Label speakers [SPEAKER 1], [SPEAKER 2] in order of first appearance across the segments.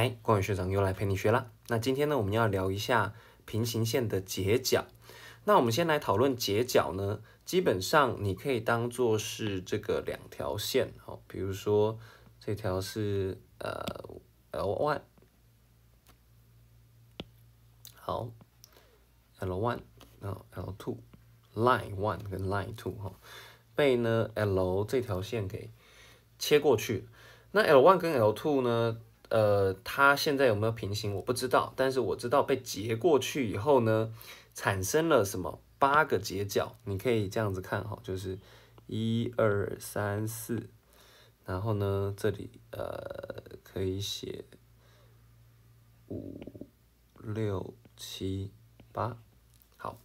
[SPEAKER 1] 哎，光宇学长又来陪你学了。那今天呢，我们要聊一下平行线的截角。那我们先来讨论截角呢，基本上你可以当做是这个两条线哦。比如说这条是呃 L one，好，L one，然后 L two，line one 跟 line two 哈，被呢 L 这条线给切过去。那 L one 跟 L two 呢？呃，它现在有没有平行我不知道，但是我知道被截过去以后呢，产生了什么八个截角，你可以这样子看哈，就是一二三四，然后呢这里呃可以写五六七八，好，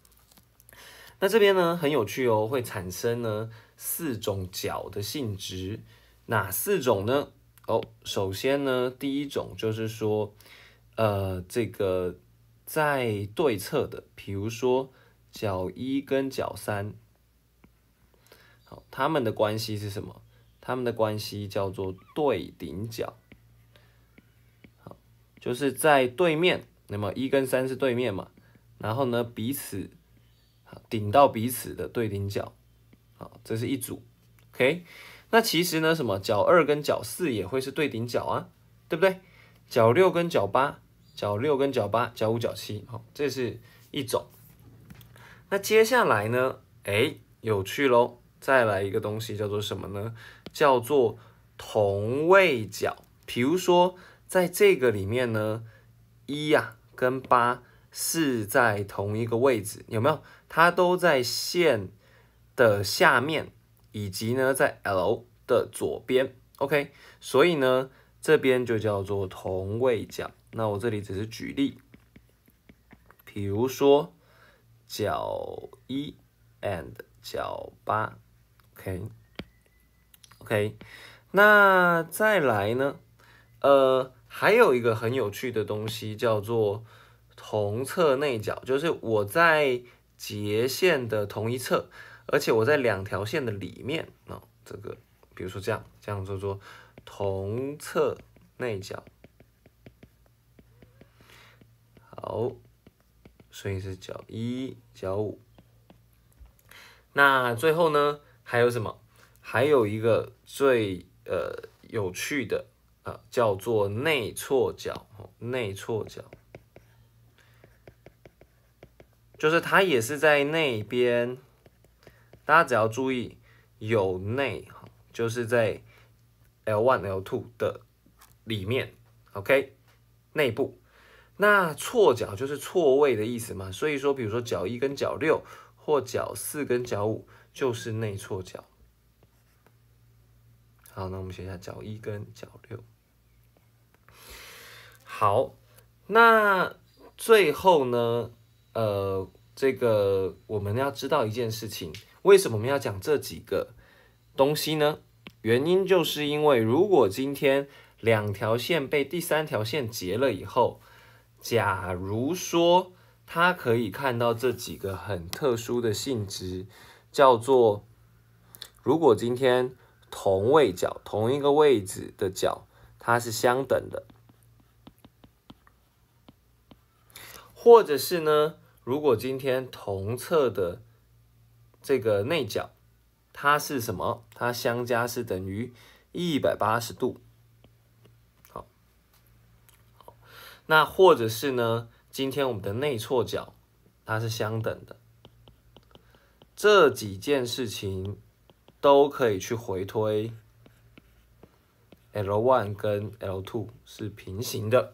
[SPEAKER 1] 那这边呢很有趣哦，会产生呢四种角的性质，哪四种呢？哦，首先呢，第一种就是说，呃，这个在对侧的，比如说角一跟角三，好，他们的关系是什么？他们的关系叫做对顶角，好，就是在对面，那么一跟三是对面嘛，然后呢，彼此顶到彼此的对顶角，好，这是一组。o K，那其实呢，什么角二跟角四也会是对顶角啊，对不对？角六跟角八，角六跟角八，角五角七，好，这是一种。那接下来呢，哎，有趣喽，再来一个东西叫做什么呢？叫做同位角。比如说在这个里面呢，一呀跟八是在同一个位置，有没有？它都在线的下面。以及呢，在 L 的左边，OK，所以呢，这边就叫做同位角。那我这里只是举例，比如说角一 and 角八，OK，OK，那再来呢，呃，还有一个很有趣的东西叫做同侧内角，就是我在截线的同一侧。而且我在两条线的里面，哦，这个，比如说这样，这样做做同侧内角，好，所以是角一、角五。那最后呢，还有什么？还有一个最呃有趣的啊，叫做内错角，内错角，就是它也是在那边。大家只要注意有内就是在 l one l two 的里面，OK，内部。那错角就是错位的意思嘛，所以说，比如说角一跟角六，或角四跟角五，就是内错角。好，那我们写一下角一跟角六。好，那最后呢，呃。这个我们要知道一件事情，为什么我们要讲这几个东西呢？原因就是因为，如果今天两条线被第三条线截了以后，假如说它可以看到这几个很特殊的性质，叫做如果今天同位角同一个位置的角它是相等的，或者是呢？如果今天同侧的这个内角，它是什么？它相加是等于一百八十度。好，那或者是呢？今天我们的内错角它是相等的，这几件事情都可以去回推，L one 跟 L two 是平行的。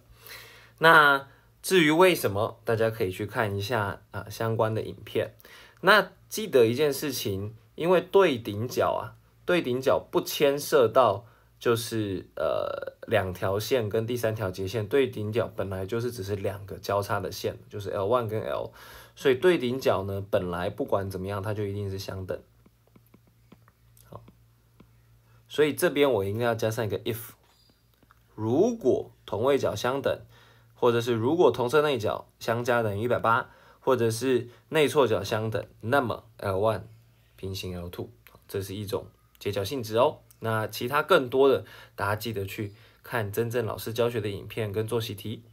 [SPEAKER 1] 那。至于为什么，大家可以去看一下啊相关的影片。那记得一件事情，因为对顶角啊，对顶角不牵涉到就是呃两条线跟第三条截线，对顶角本来就是只是两个交叉的线，就是 l one 跟 l，所以对顶角呢本来不管怎么样，它就一定是相等。好，所以这边我应该要加上一个 if，如果同位角相等。或者是如果同侧内角相加等于一百八，或者是内错角相等，那么 l one 平行 l two，这是一种解角性质哦。那其他更多的，大家记得去看真正老师教学的影片跟做习题。